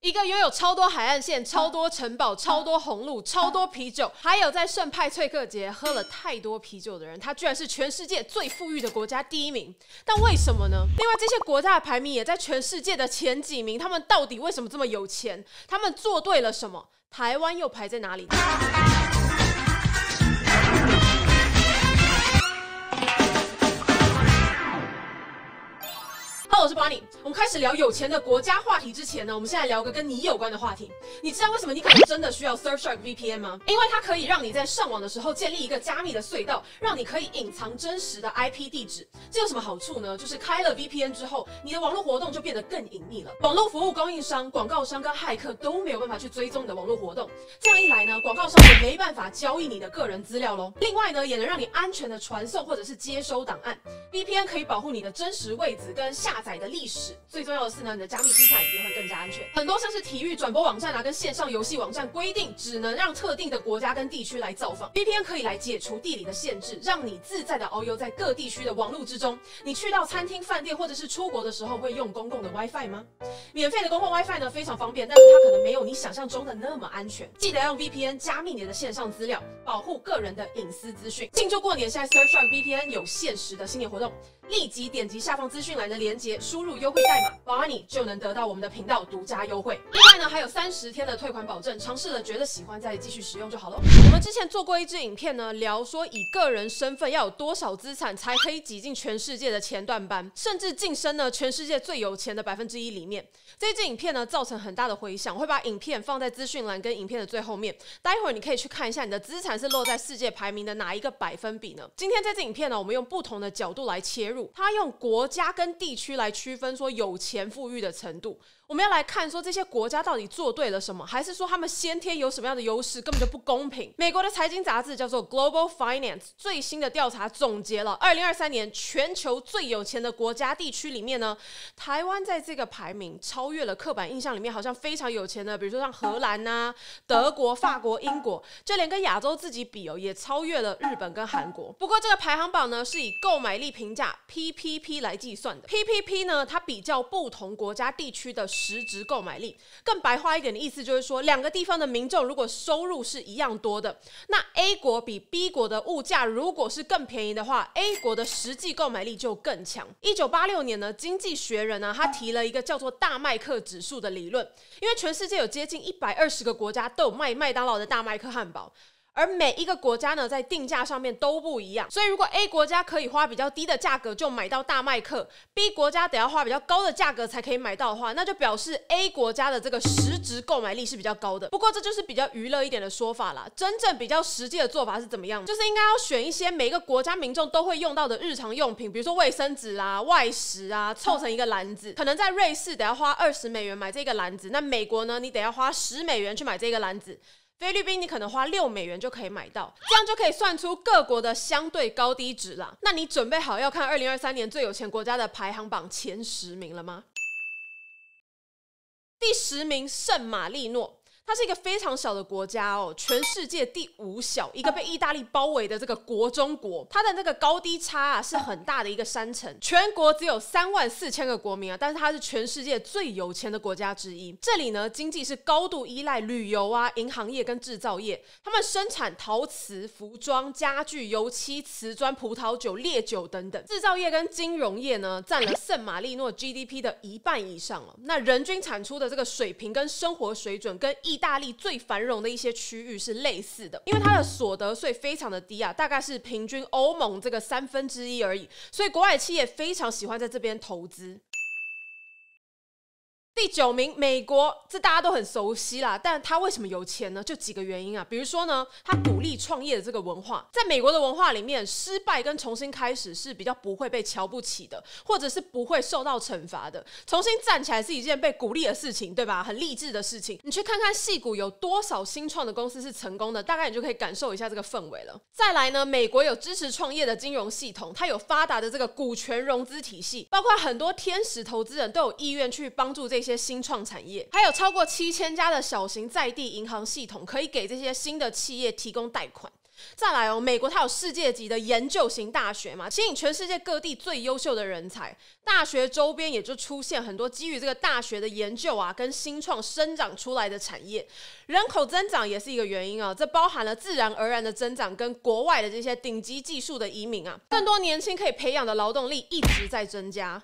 一个拥有超多海岸线、超多城堡、超多红路、超多啤酒，还有在圣派翠克节喝了太多啤酒的人，他居然是全世界最富裕的国家第一名。但为什么呢？另外这些国家的排名也在全世界的前几名，他们到底为什么这么有钱？他们做对了什么？台湾又排在哪里？我是 Bonnie。我们开始聊有钱的国家话题之前呢，我们先来聊个跟你有关的话题。你知道为什么你可能真的需要 Surfshark VPN 吗？因为它可以让你在上网的时候建立一个加密的隧道，让你可以隐藏真实的 IP 地址。这有什么好处呢？就是开了 VPN 之后，你的网络活动就变得更隐秘了。网络服务供应商、广告商跟骇客都没有办法去追踪你的网络活动。这样一来呢，广告商也没办法交易你的个人资料喽。另外呢，也能让你安全的传送或者是接收档案。VPN 可以保护你的真实位置跟下载。的历史，最重要的是呢，你的加密资产也会更加安全。很多像是体育转播网站啊，跟线上游戏网站规定，只能让特定的国家跟地区来造访。VPN 可以来解除地理的限制，让你自在的遨游在各地区的网络之中。你去到餐厅、饭店或者是出国的时候，会用公共的 WiFi 吗？免费的公共 WiFi 呢，非常方便，但是它可能没有你想象中的那么安全。记得用 VPN 加密你的线上资料，保护个人的隐私资讯。庆祝过年，现在 Surfshark VPN 有限时的新年活动。立即点击下方资讯栏的链接，输入优惠代码，保你就能得到我们的频道独家优惠。另外呢，还有三十天的退款保证，尝试了觉得喜欢再继续使用就好了。我们之前做过一支影片呢，聊说以个人身份要有多少资产才可以挤进全世界的前段班，甚至晋升呢全世界最有钱的百分之一里面。这支影片呢造成很大的回响，会把影片放在资讯栏跟影片的最后面。待会儿你可以去看一下你的资产是落在世界排名的哪一个百分比呢？今天这支影片呢，我们用不同的角度来切入。他用国家跟地区来区分，说有钱富裕的程度。我们要来看说这些国家到底做对了什么，还是说他们先天有什么样的优势，根本就不公平？美国的财经杂志叫做《Global Finance》，最新的调查总结了二零二三年全球最有钱的国家地区里面呢，台湾在这个排名超越了刻板印象里面好像非常有钱的，比如说像荷兰啊、德国、法国、英国，就连跟亚洲自己比哦，也超越了日本跟韩国。不过这个排行榜呢是以购买力评价 PPP 来计算的，PPP 呢它比较不同国家地区的。实质购买力，更白话一点的意思就是说，两个地方的民众如果收入是一样多的，那 A 国比 B 国的物价如果是更便宜的话，A 国的实际购买力就更强。一九八六年呢，经济学人呢，他提了一个叫做大麦克指数的理论，因为全世界有接近一百二十个国家都有卖麦当劳的大麦克汉堡。而每一个国家呢，在定价上面都不一样，所以如果 A 国家可以花比较低的价格就买到大麦克，B 国家得要花比较高的价格才可以买到的话，那就表示 A 国家的这个实质购买力是比较高的。不过这就是比较娱乐一点的说法啦，真正比较实际的做法是怎么样？就是应该要选一些每个国家民众都会用到的日常用品，比如说卫生纸啊、外食啊，凑成一个篮子。可能在瑞士得要花二十美元买这个篮子，那美国呢，你得要花十美元去买这个篮子。菲律宾，你可能花六美元就可以买到，这样就可以算出各国的相对高低值了。那你准备好要看二零二三年最有钱国家的排行榜前十名了吗？第十名，圣马力诺。它是一个非常小的国家哦，全世界第五小，一个被意大利包围的这个国中国，它的那个高低差啊是很大的一个山城。全国只有三万四千个国民啊，但是它是全世界最有钱的国家之一。这里呢，经济是高度依赖旅游啊、银行业跟制造业。他们生产陶瓷、服装、家具、油漆、瓷砖、葡萄酒、烈酒等等。制造业跟金融业呢，占了圣马力诺 GDP 的一半以上哦。那人均产出的这个水平跟生活水准跟意意大利最繁荣的一些区域是类似的，因为它的所得税非常的低啊，大概是平均欧盟这个三分之一而已，所以国外企业非常喜欢在这边投资。第九名，美国这大家都很熟悉啦，但他为什么有钱呢？就几个原因啊，比如说呢，他鼓励创业的这个文化，在美国的文化里面，失败跟重新开始是比较不会被瞧不起的，或者是不会受到惩罚的，重新站起来是一件被鼓励的事情，对吧？很励志的事情。你去看看戏骨有多少新创的公司是成功的，大概你就可以感受一下这个氛围了。再来呢，美国有支持创业的金融系统，它有发达的这个股权融资体系，包括很多天使投资人都有意愿去帮助这些。些新创产业，还有超过七千家的小型在地银行系统，可以给这些新的企业提供贷款。再来哦，美国它有世界级的研究型大学嘛，吸引全世界各地最优秀的人才。大学周边也就出现很多基于这个大学的研究啊，跟新创生长出来的产业。人口增长也是一个原因啊，这包含了自然而然的增长跟国外的这些顶级技术的移民啊，更多年轻可以培养的劳动力一直在增加。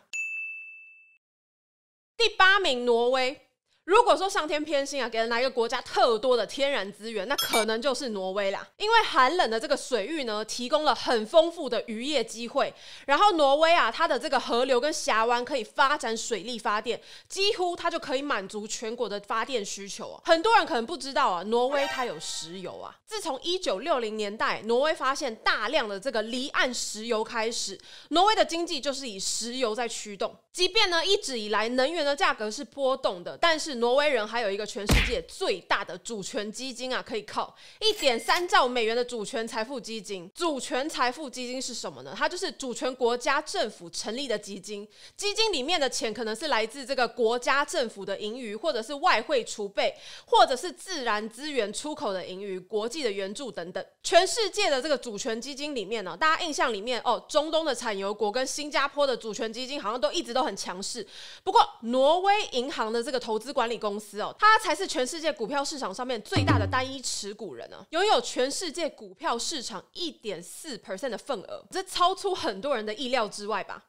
第八名，挪威。如果说上天偏心啊，给了哪一个国家特多的天然资源，那可能就是挪威啦。因为寒冷的这个水域呢，提供了很丰富的渔业机会。然后挪威啊，它的这个河流跟峡湾可以发展水力发电，几乎它就可以满足全国的发电需求。很多人可能不知道啊，挪威它有石油啊。自从一九六零年代，挪威发现大量的这个离岸石油开始，挪威的经济就是以石油在驱动。即便呢一直以来能源的价格是波动的，但是挪威人还有一个全世界最大的主权基金啊，可以靠一点三兆美元的主权财富基金。主权财富基金是什么呢？它就是主权国家政府成立的基金，基金里面的钱可能是来自这个国家政府的盈余，或者是外汇储备，或者是自然资源出口的盈余、国际的援助等等。全世界的这个主权基金里面呢，大家印象里面哦，中东的产油国跟新加坡的主权基金好像都一直都。很强势，不过挪威银行的这个投资管理公司哦，它才是全世界股票市场上面最大的单一持股人呢，拥有全世界股票市场一点四 percent 的份额，这超出很多人的意料之外吧。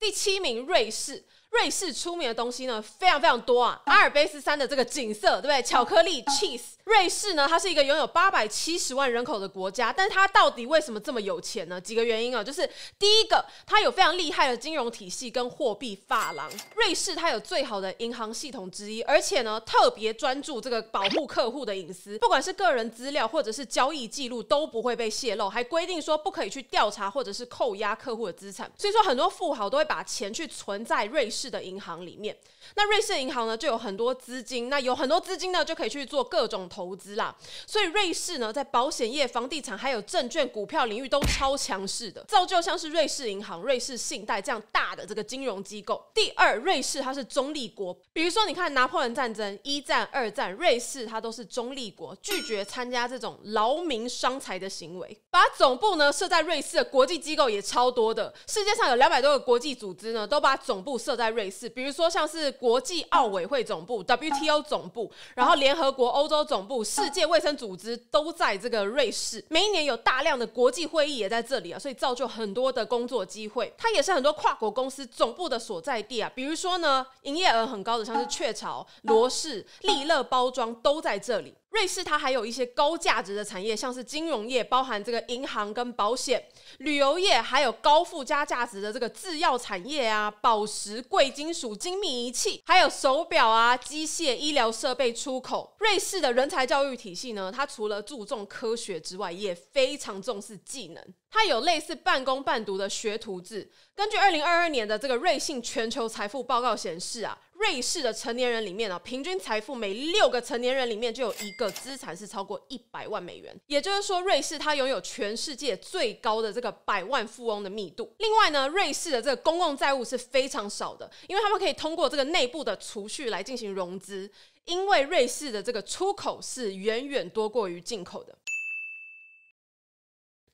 第七名，瑞士。瑞士出名的东西呢，非常非常多啊！阿尔卑斯山的这个景色，对不对？巧克力、cheese。瑞士呢，它是一个拥有八百七十万人口的国家，但是它到底为什么这么有钱呢？几个原因啊，就是第一个，它有非常厉害的金融体系跟货币发廊。瑞士它有最好的银行系统之一，而且呢，特别专注这个保护客户的隐私，不管是个人资料或者是交易记录都不会被泄露，还规定说不可以去调查或者是扣押客户的资产。所以说，很多富豪都会把钱去存在瑞士。市的银行里面。那瑞士银行呢，就有很多资金，那有很多资金呢，就可以去做各种投资啦。所以瑞士呢，在保险业、房地产还有证券股票领域都超强势的，造就像是瑞士银行、瑞士信贷这样大的这个金融机构。第二，瑞士它是中立国，比如说你看拿破仑战争、一战、二战，瑞士它都是中立国，拒绝参加这种劳民伤财的行为。把总部呢设在瑞士的国际机构也超多的，世界上有两百多个国际组织呢，都把总部设在瑞士，比如说像是。国际奥委会总部、WTO 总部，然后联合国欧洲总部、世界卫生组织都在这个瑞士。每一年有大量的国际会议也在这里啊，所以造就很多的工作机会。它也是很多跨国公司总部的所在地啊，比如说呢，营业额很高的像是雀巢、罗氏、利乐包装都在这里。瑞士它还有一些高价值的产业，像是金融业，包含这个银行跟保险、旅游业，还有高附加价值的这个制药产业啊，宝石、贵金属、精密仪器，还有手表啊、机械医疗设备出口。瑞士的人才教育体系呢，它除了注重科学之外，也非常重视技能。它有类似半工半读的学徒制。根据二零二二年的这个瑞信全球财富报告显示啊。瑞士的成年人里面呢，平均财富每六个成年人里面就有一个资产是超过一百万美元。也就是说，瑞士它拥有全世界最高的这个百万富翁的密度。另外呢，瑞士的这个公共债务是非常少的，因为他们可以通过这个内部的储蓄来进行融资。因为瑞士的这个出口是远远多过于进口的。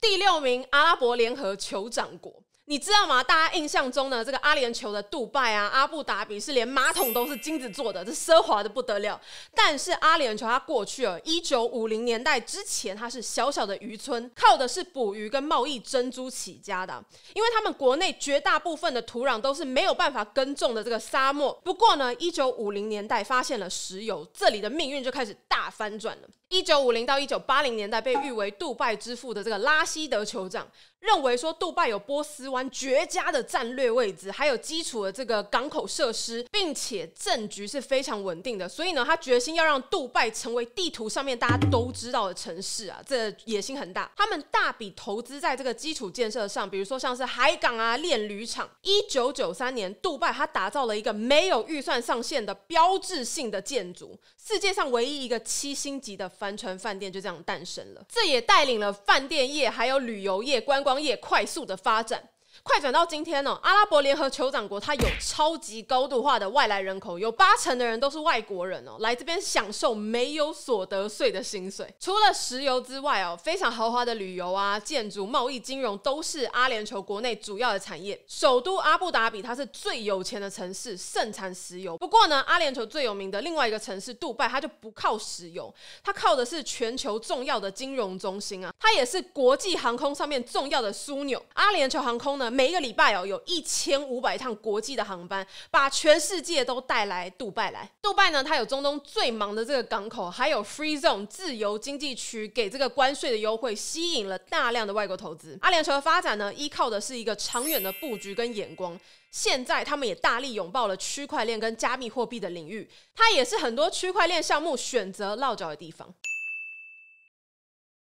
第六名，阿拉伯联合酋长国。你知道吗？大家印象中呢，这个阿联酋的杜拜啊、阿布达比是连马桶都是金子做的，这奢华的不得了。但是阿联酋它过去啊，一九五零年代之前，它是小小的渔村，靠的是捕鱼跟贸易珍珠起家的。因为他们国内绝大部分的土壤都是没有办法耕种的这个沙漠。不过呢，一九五零年代发现了石油，这里的命运就开始大翻转了。一九五零到一九八零年代，被誉为杜拜之父的这个拉希德酋长。认为说，杜拜有波斯湾绝佳的战略位置，还有基础的这个港口设施，并且政局是非常稳定的，所以呢，他决心要让杜拜成为地图上面大家都知道的城市啊，这野心很大。他们大笔投资在这个基础建设上，比如说像是海港啊、炼铝厂。一九九三年，杜拜他打造了一个没有预算上限的标志性的建筑，世界上唯一一个七星级的帆船饭店就这样诞生了。这也带领了饭店业还有旅游业观光。行业快速的发展。快转到今天哦，阿拉伯联合酋长国它有超级高度化的外来人口，有八成的人都是外国人哦，来这边享受没有所得税的薪水。除了石油之外哦，非常豪华的旅游啊、建筑、贸易、金融都是阿联酋国内主要的产业。首都阿布达比它是最有钱的城市，盛产石油。不过呢，阿联酋最有名的另外一个城市杜拜，它就不靠石油，它靠的是全球重要的金融中心啊，它也是国际航空上面重要的枢纽。阿联酋航空呢？每一个礼拜哦，有一千五百趟国际的航班，把全世界都带来杜拜来。杜拜呢，它有中东最忙的这个港口，还有 free zone 自由经济区，给这个关税的优惠，吸引了大量的外国投资。阿联酋的发展呢，依靠的是一个长远的布局跟眼光。现在他们也大力拥抱了区块链跟加密货币的领域，它也是很多区块链项目选择落脚的地方。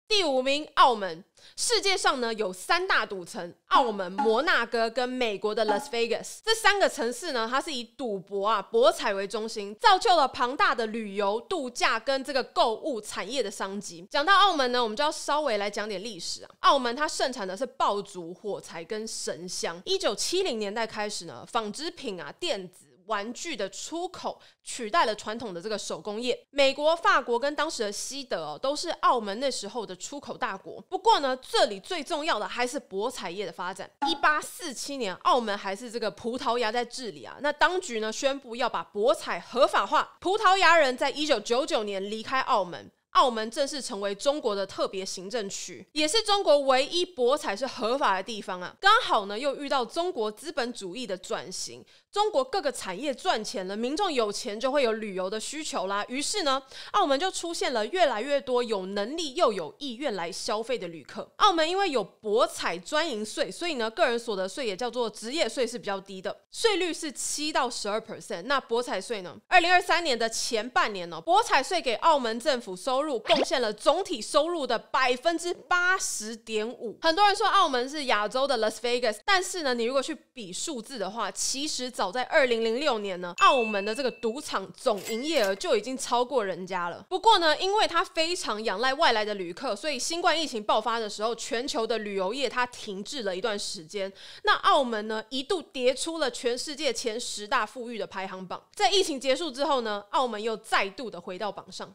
第五名，澳门。世界上呢有三大赌城，澳门、摩纳哥跟美国的 Las Vegas。这三个城市呢，它是以赌博啊、博彩为中心，造就了庞大的旅游度假跟这个购物产业的商机。讲到澳门呢，我们就要稍微来讲点历史啊。澳门它盛产的是爆竹、火柴跟神香。一九七零年代开始呢，纺织品啊、电子。玩具的出口取代了传统的这个手工业。美国、法国跟当时的西德哦、都是澳门那时候的出口大国。不过呢，这里最重要的还是博彩业的发展。一八四七年，澳门还是这个葡萄牙在治理啊，那当局呢宣布要把博彩合法化。葡萄牙人在一九九九年离开澳门，澳门正式成为中国的特别行政区，也是中国唯一博彩是合法的地方啊。刚好呢，又遇到中国资本主义的转型。中国各个产业赚钱了，民众有钱就会有旅游的需求啦。于是呢，澳门就出现了越来越多有能力又有意愿来消费的旅客。澳门因为有博彩专营税，所以呢，个人所得税也叫做职业税是比较低的，税率是七到十二 percent。那博彩税呢？二零二三年的前半年呢，博彩税给澳门政府收入贡献了总体收入的百分之八十点五。很多人说澳门是亚洲的 Las Vegas，但是呢，你如果去比数字的话，其实早早在二零零六年呢，澳门的这个赌场总营业额就已经超过人家了。不过呢，因为它非常仰赖外来的旅客，所以新冠疫情爆发的时候，全球的旅游业它停滞了一段时间。那澳门呢，一度跌出了全世界前十大富裕的排行榜。在疫情结束之后呢，澳门又再度的回到榜上。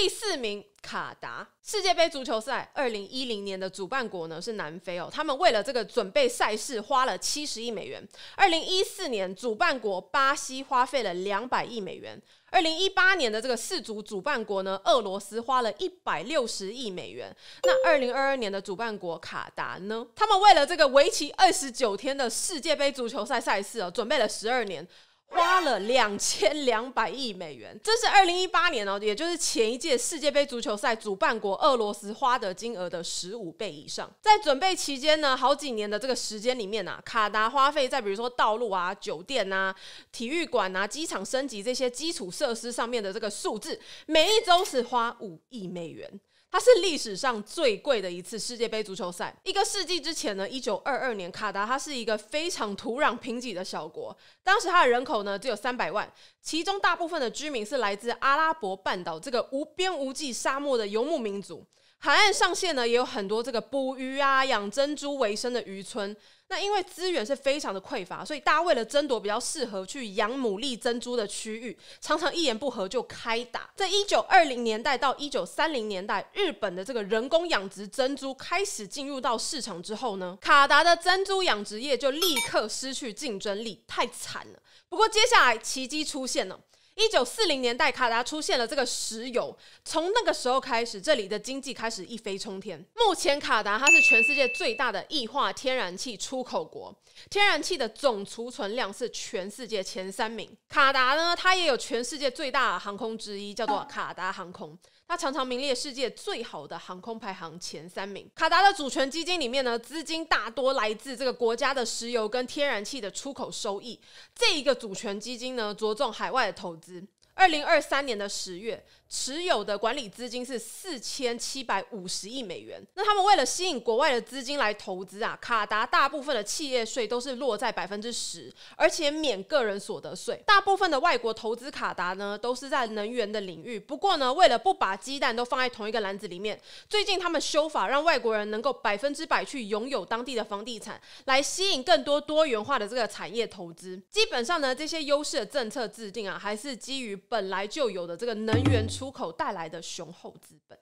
第四名，卡达世界杯足球赛，二零一零年的主办国呢是南非哦，他们为了这个准备赛事花了七十亿美元。二零一四年主办国巴西花费了两百亿美元。二零一八年的这个四组主办国呢，俄罗斯花了一百六十亿美元。那二零二二年的主办国卡达呢，他们为了这个为期二十九天的世界杯足球赛赛事哦，准备了十二年。花了两千两百亿美元，这是二零一八年哦，也就是前一届世界杯足球赛主办国俄罗斯花的金额的十五倍以上。在准备期间呢，好几年的这个时间里面啊，卡达花费在比如说道路啊、酒店啊、体育馆啊、机场升级这些基础设施上面的这个数字，每一周是花五亿美元。它是历史上最贵的一次世界杯足球赛。一个世纪之前呢，一九二二年，卡达它是一个非常土壤贫瘠的小国，当时它的人口呢只有三百万，其中大部分的居民是来自阿拉伯半岛这个无边无际沙漠的游牧民族，海岸上线呢也有很多这个捕鱼啊、养珍珠为生的渔村。那因为资源是非常的匮乏，所以大家为了争夺比较适合去养牡蛎珍珠的区域，常常一言不合就开打。在一九二零年代到一九三零年代，日本的这个人工养殖珍珠开始进入到市场之后呢，卡达的珍珠养殖业就立刻失去竞争力，太惨了。不过接下来奇迹出现了。一九四零年代，卡达出现了这个石油。从那个时候开始，这里的经济开始一飞冲天。目前，卡达它是全世界最大的液化天然气出口国，天然气的总储存量是全世界前三名。卡达呢，它也有全世界最大的航空之一，叫做卡达航空。它常常名列世界最好的航空排行前三名。卡达的主权基金里面呢，资金大多来自这个国家的石油跟天然气的出口收益。这一个主权基金呢，着重海外的投资。二零二三年的十月。持有的管理资金是四千七百五十亿美元。那他们为了吸引国外的资金来投资啊，卡达大部分的企业税都是落在百分之十，而且免个人所得税。大部分的外国投资卡达呢，都是在能源的领域。不过呢，为了不把鸡蛋都放在同一个篮子里面，最近他们修法，让外国人能够百分之百去拥有当地的房地产，来吸引更多多元化的这个产业投资。基本上呢，这些优势的政策制定啊，还是基于本来就有的这个能源。出口带来的雄厚资本。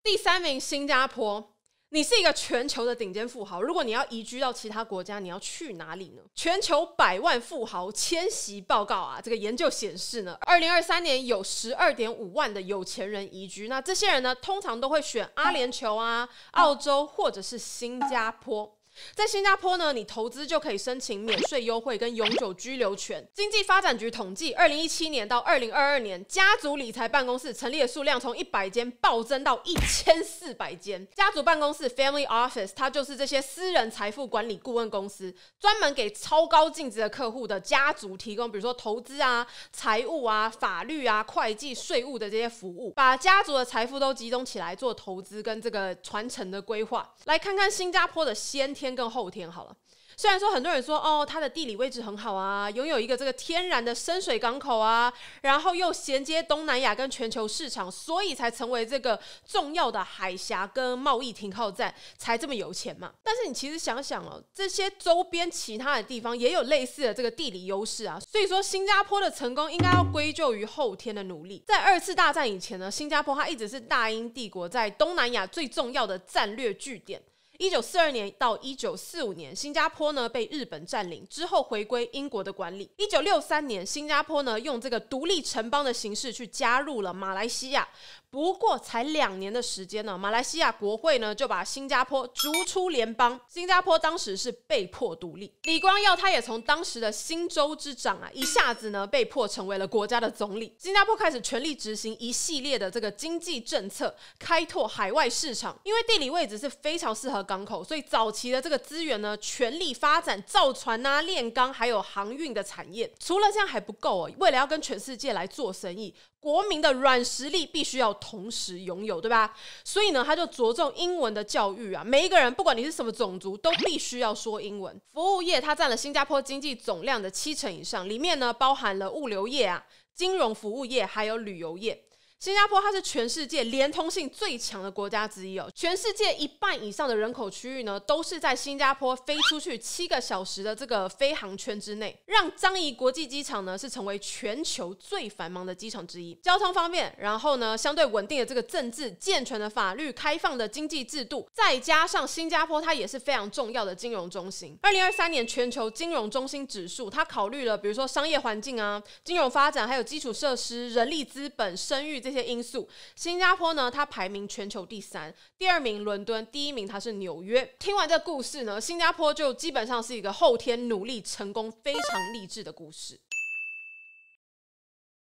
第三名，新加坡。你是一个全球的顶尖富豪，如果你要移居到其他国家，你要去哪里呢？全球百万富豪迁徙报告啊，这个研究显示呢，二零二三年有十二点五万的有钱人移居，那这些人呢，通常都会选阿联酋啊、澳洲或者是新加坡。在新加坡呢，你投资就可以申请免税优惠跟永久居留权。经济发展局统计，二零一七年到二零二二年，家族理财办公室成立的数量从一百间暴增到一千四百间。家族办公室 （Family Office） 它就是这些私人财富管理顾问公司，专门给超高净值的客户的家族提供，比如说投资啊、财务啊、法律啊、会计、税务的这些服务，把家族的财富都集中起来做投资跟这个传承的规划。来看看新加坡的先天。天跟后天好了，虽然说很多人说哦，它的地理位置很好啊，拥有一个这个天然的深水港口啊，然后又衔接东南亚跟全球市场，所以才成为这个重要的海峡跟贸易停靠站才这么有钱嘛。但是你其实想想哦，这些周边其他的地方也有类似的这个地理优势啊，所以说新加坡的成功应该要归咎于后天的努力。在二次大战以前呢，新加坡它一直是大英帝国在东南亚最重要的战略据点。一九四二年到一九四五年，新加坡呢被日本占领之后回归英国的管理。一九六三年，新加坡呢用这个独立城邦的形式去加入了马来西亚。不过才两年的时间呢，马来西亚国会呢就把新加坡逐出联邦。新加坡当时是被迫独立，李光耀他也从当时的新州之长啊，一下子呢被迫成为了国家的总理。新加坡开始全力执行一系列的这个经济政策，开拓海外市场。因为地理位置是非常适合港口，所以早期的这个资源呢全力发展造船啊、炼钢，还有航运的产业。除了这样还不够哦，为了要跟全世界来做生意，国民的软实力必须要。同时拥有，对吧？所以呢，他就着重英文的教育啊。每一个人，不管你是什么种族，都必须要说英文。服务业它占了新加坡经济总量的七成以上，里面呢包含了物流业啊、金融服务业还有旅游业。新加坡它是全世界连通性最强的国家之一哦，全世界一半以上的人口区域呢都是在新加坡飞出去七个小时的这个飞航圈之内，让樟宜国际机场呢是成为全球最繁忙的机场之一。交通方面，然后呢相对稳定的这个政治、健全的法律、开放的经济制度，再加上新加坡它也是非常重要的金融中心。二零二三年全球金融中心指数它考虑了比如说商业环境啊、金融发展、还有基础设施、人力资本、生育这。些因素，新加坡呢，它排名全球第三，第二名伦敦，第一名它是纽约。听完这故事呢，新加坡就基本上是一个后天努力成功非常励志的故事。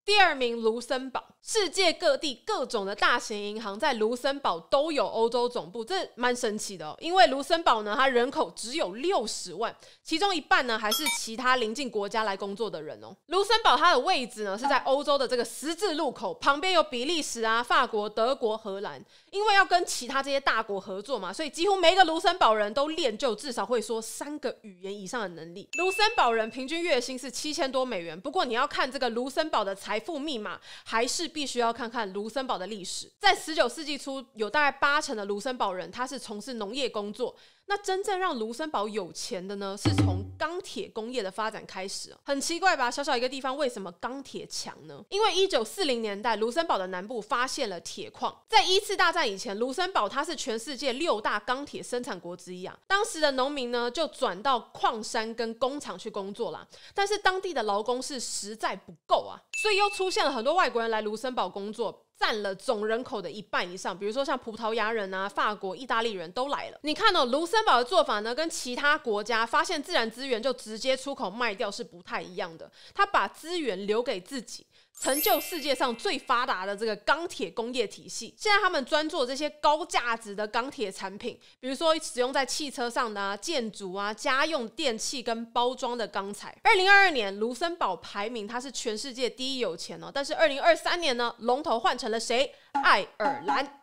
第二名，卢森堡。世界各地各种的大型银行在卢森堡都有欧洲总部，这蛮神奇的哦。因为卢森堡呢，它人口只有六十万，其中一半呢还是其他邻近国家来工作的人哦。卢森堡它的位置呢是在欧洲的这个十字路口，旁边有比利时啊、法国、德国、荷兰。因为要跟其他这些大国合作嘛，所以几乎每一个卢森堡人都练就至少会说三个语言以上的能力。卢森堡人平均月薪是七千多美元。不过你要看这个卢森堡的财。财富密码还是必须要看看卢森堡的历史。在十九世纪初，有大概八成的卢森堡人，他是从事农业工作。那真正让卢森堡有钱的呢，是从钢铁工业的发展开始。很奇怪吧？小小一个地方，为什么钢铁强呢？因为一九四零年代，卢森堡的南部发现了铁矿。在一次大战以前，卢森堡它是全世界六大钢铁生产国之一啊。当时的农民呢，就转到矿山跟工厂去工作啦。但是当地的劳工是实在不够啊，所以又出现了很多外国人来卢森堡工作。占了总人口的一半以上，比如说像葡萄牙人啊、法国、意大利人都来了。你看到卢森堡的做法呢，跟其他国家发现自然资源就直接出口卖掉是不太一样的，他把资源留给自己。成就世界上最发达的这个钢铁工业体系。现在他们专做这些高价值的钢铁产品，比如说使用在汽车上、的建筑啊、家用电器跟包装的钢材。二零二二年，卢森堡排名它是全世界第一有钱哦，但是二零二三年呢，龙头换成了谁？爱尔兰。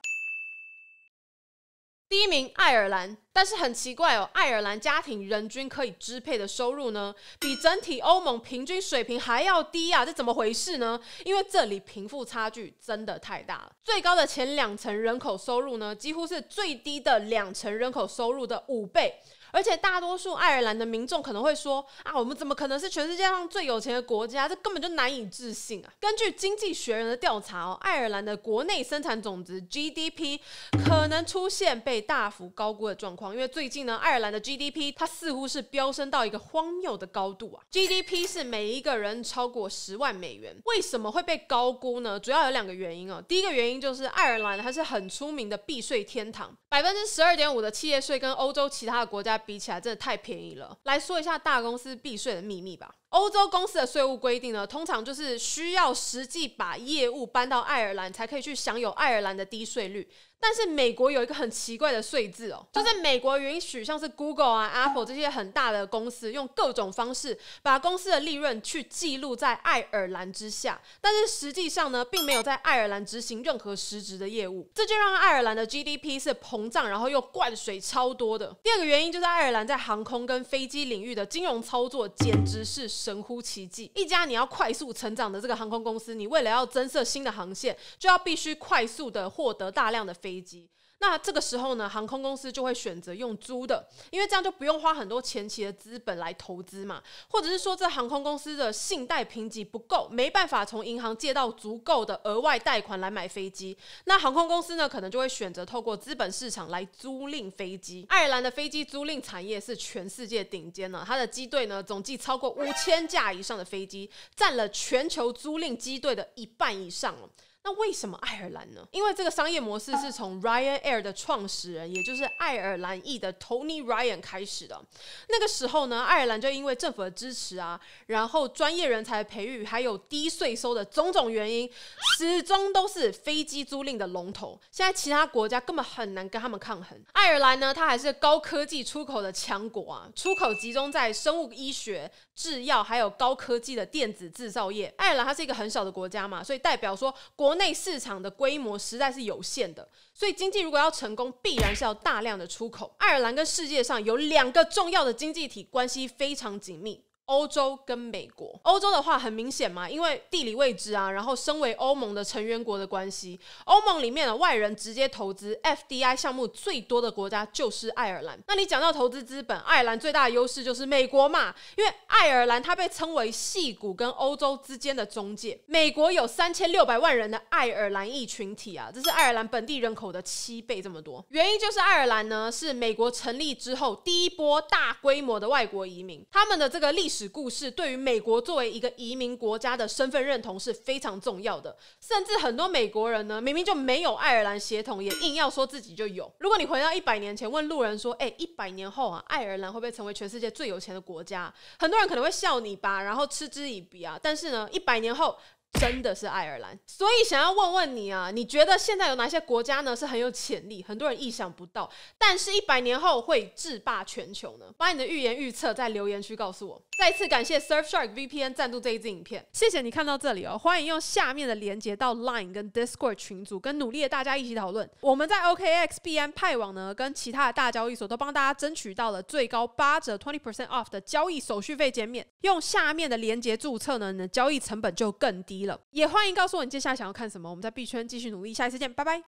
第一名，爱尔兰，但是很奇怪哦，爱尔兰家庭人均可以支配的收入呢，比整体欧盟平均水平还要低啊，这怎么回事呢？因为这里贫富差距真的太大了，最高的前两层人口收入呢，几乎是最低的两层人口收入的五倍。而且大多数爱尔兰的民众可能会说啊，我们怎么可能是全世界上最有钱的国家？这根本就难以置信啊！根据《经济学人》的调查哦，爱尔兰的国内生产总值 GDP 可能出现被大幅高估的状况，因为最近呢，爱尔兰的 GDP 它似乎是飙升到一个荒谬的高度啊！GDP 是每一个人超过十万美元，为什么会被高估呢？主要有两个原因哦。第一个原因就是爱尔兰它是很出名的避税天堂。百分之十二点五的企业税跟欧洲其他的国家比起来，真的太便宜了。来说一下大公司避税的秘密吧。欧洲公司的税务规定呢，通常就是需要实际把业务搬到爱尔兰，才可以去享有爱尔兰的低税率。但是美国有一个很奇怪的税制哦，就是美国允许像是 Google 啊、Apple 这些很大的公司用各种方式把公司的利润去记录在爱尔兰之下，但是实际上呢，并没有在爱尔兰执行任何实质的业务，这就让爱尔兰的 GDP 是膨胀，然后又灌水超多的。第二个原因就是爱尔兰在航空跟飞机领域的金融操作简直是神乎其技。一家你要快速成长的这个航空公司，你为了要增设新的航线，就要必须快速的获得大量的飞。飞机，那这个时候呢，航空公司就会选择用租的，因为这样就不用花很多前期的资本来投资嘛，或者是说这航空公司的信贷评级不够，没办法从银行借到足够的额外贷款来买飞机。那航空公司呢，可能就会选择透过资本市场来租赁飞机。爱尔兰的飞机租赁产业是全世界顶尖的，它的机队呢总计超过五千架以上的飞机，占了全球租赁机队的一半以上了。那为什么爱尔兰呢？因为这个商业模式是从 Ryanair 的创始人，也就是爱尔兰裔的 Tony Ryan 开始的。那个时候呢，爱尔兰就因为政府的支持啊，然后专业人才培育，还有低税收的种种原因，始终都是飞机租赁的龙头。现在其他国家根本很难跟他们抗衡。爱尔兰呢，它还是高科技出口的强国啊，出口集中在生物医学。制药还有高科技的电子制造业，爱尔兰它是一个很小的国家嘛，所以代表说国内市场的规模实在是有限的，所以经济如果要成功，必然是要大量的出口。爱尔兰跟世界上有两个重要的经济体关系非常紧密。欧洲跟美国，欧洲的话很明显嘛，因为地理位置啊，然后身为欧盟的成员国的关系，欧盟里面的外人直接投资 FDI 项目最多的国家就是爱尔兰。那你讲到投资资本，爱尔兰最大的优势就是美国嘛，因为爱尔兰它被称为系股跟欧洲之间的中介。美国有三千六百万人的爱尔兰裔群体啊，这是爱尔兰本地人口的七倍这么多。原因就是爱尔兰呢是美国成立之后第一波大规模的外国移民，他们的这个历史。史故事对于美国作为一个移民国家的身份认同是非常重要的，甚至很多美国人呢，明明就没有爱尔兰血统，也硬要说自己就有。如果你回到一百年前问路人说：“哎，一百年后啊，爱尔兰会不会成为全世界最有钱的国家？”很多人可能会笑你吧，然后嗤之以鼻啊。但是呢，一百年后。真的是爱尔兰，所以想要问问你啊，你觉得现在有哪些国家呢是很有潜力？很多人意想不到，但是一百年后会制霸全球呢？把你的预言预测在留言区告诉我。再次感谢 Surfshark VPN 赞助这一支影片，谢谢你看到这里哦。欢迎用下面的连接到 Line 跟 Discord 群组，跟努力的大家一起讨论。我们在 OKX、b n 派网呢，跟其他的大交易所都帮大家争取到了最高八折 （twenty percent off） 的交易手续费减免。用下面的连接注册呢，你的交易成本就更低。了，也欢迎告诉我你接下来想要看什么。我们在币圈继续努力，下一次见，拜拜。